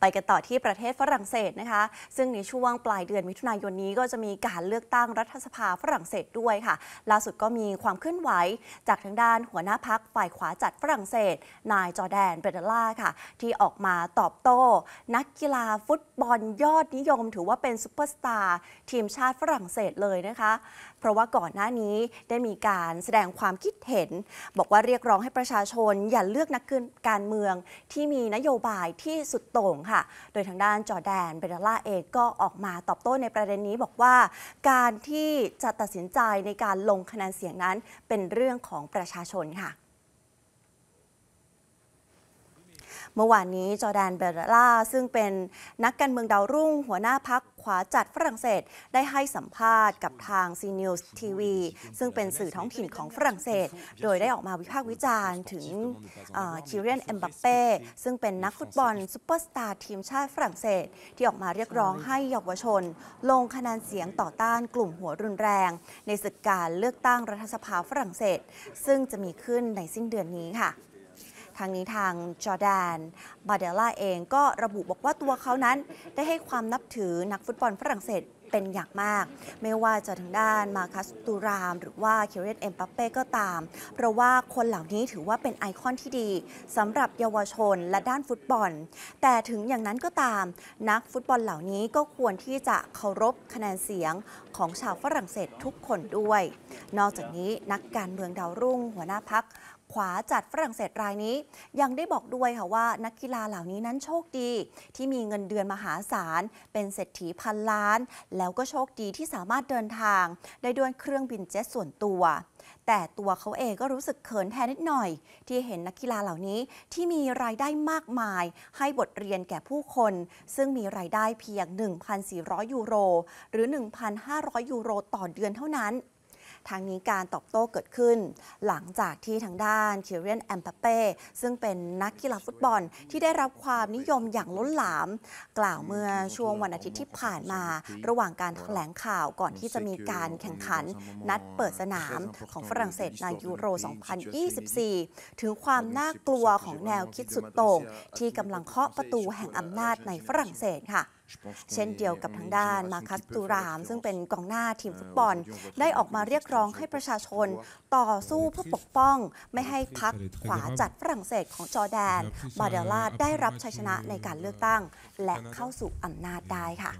ไปกันต่อที่ประเทศฝรั่งเศสนะคะซึ่งในช่วงปลายเดือนมิถุนายนนี้ก็จะมีการเลือกตั้งรัฐสภาฝรั่งเศสด้วยค่ะ ล่าสุดก็มีความเคลื่อนไหวจากทางด้านหัวหน้าพักฝ่ายขวาจัดฝรั่งเศส นายจอแดนเบเดล่าค่ะที่ออกมาตอบโต้ นักกีฬาฟุตบอลยอดนิยม ถือว่าเป็นซูเปอร์สตาร์ทีมชาติฝรั่งเศสเลยนะคะ เพราะว่าก่อนหน้านี้ได้มีการแสดงความคิดเห็น บอกว่าเรียกร้องให้ประชาชนอย่าเลือกนักการเมืองที่มีนโยบายที่สุดโต่งค่ะโดยทางด้านจอแดนเบรล่าเองก็ออกมาตอบโต้ในประเด็นนี้บอกว่า การที่จะตัดสินใจในการลงคะแนนเสียงนั้นเป็นเรื่องของประชาชนค่ะเมื่อวานนี้จอแดนเบลล่าซึ่งเป็นนักการเมืองดาวรุ่ง หัวหน้าพักขวาจัดฝรั่งเศสได้ให้สัมภาษณ์กับทาง c ี News TV ซึ่งเป็นสื่อท้องถิ่นของฝรั่งเศส โดยได้ออกมาวิพากษ์วิจารณ์ถึงคิเรียนเอ็มบัปเป้ซึ่งเป็นนักฟุตบอลซูเปอร์สตาร์ทีมชาติฝรั่งเศส ที่ออกมาเรียกร้องให้เยาวชน ลงคะแนนเสียงต่อต้านกลุ่มหัวรุนแรง ในศึกการเลือกตั้งรัฐสภาฝรั่งเศส ซึ่งจะมีขึ้นในสิ้นเดือนนี้ค่ะทางนี้ทางจอแดนบาเดล่าเองก็ระบุบอกว่าตัวเขานั้น ได้ให้ความนับถือนักฟุตบอลฝรั่งเศสเป็นอย่างมาก ไม่ว่าจะทางด้านมาคัสตูราม หรือว่าเคเรตเอ็มปัปเป้ก็ตาม เพราะว่าคนเหล่านี้ถือว่าเป็นไอคอนที่ดีสำหรับเยาวชนและด้านฟุตบอล แต่ถึงอย่างนั้นก็ตาม นักฟุตบอลเหล่านี้ก็ควรที่จะเคารพคะแนนเสียงของชาวฝรั่งเศสทุกคนด้วย นอกจากนี้นักการเมืองดาวรุ่ง หัวหน้าพักขวาจัดฝรั่งเศสรายนี้ ยังได้บอกด้วยค่ะว่า นักกีฬาเหล่านี้นั้นโชคดี ที่มีเงินเดือนมหาศาล เป็นเศรษฐีพันล้าน แล้วก็โชคดีที่สามารถเดินทาง ได้ด้วยเครื่องบินเจ็ตส่วนตัว แต่ตัวเขาเองก็รู้สึกเขินแทนนิดหน่อย ที่เห็นนักกีฬาเหล่านี้ที่มีรายได้มากมาย ให้บทเรียนแก่ผู้คน ซึ่งมีรายได้เพียง 1,400ยูโร หรือ 1,500 ยูโรต่อเดือนเท่านั้นทางนี้การตอบโต้เกิดขึ้น หลังจากที่ทางด้านคิเรียนแอมปาเป้ซึ่งเป็นนักกีฬาฟุตบอลที่ได้รับความนิยมอย่างล้นหลาม กล่าวเมื่อช่วงวันอาทิตย์ที่ผ่านมา ระหว่างการแถลงข่าวก่อนที่จะมีการแข่งขันนัดเปิดสนามของฝรั่งเศสในยูโร 2024 ถึงความน่ากลัวของแนวคิดสุดโต่งที่กำลังเคาะประตูแห่งอำนาจในฝรั่งเศสค่ะเช่นเดียวกับทางด้านมาคัสตูราม ซึ่งเป็นกองหน้าทีมฟุตบอล ได้ออกมาเรียกร้องให้ประชาชนต่อสู้เพื่อปกป้อง ไม่ให้พักขวาจัดฝรั่งเศสของจอแดน บาเดลาได้รับชัยชนะในการเลือกตั้ง และเข้าสู่อำนาจได้ค่ะ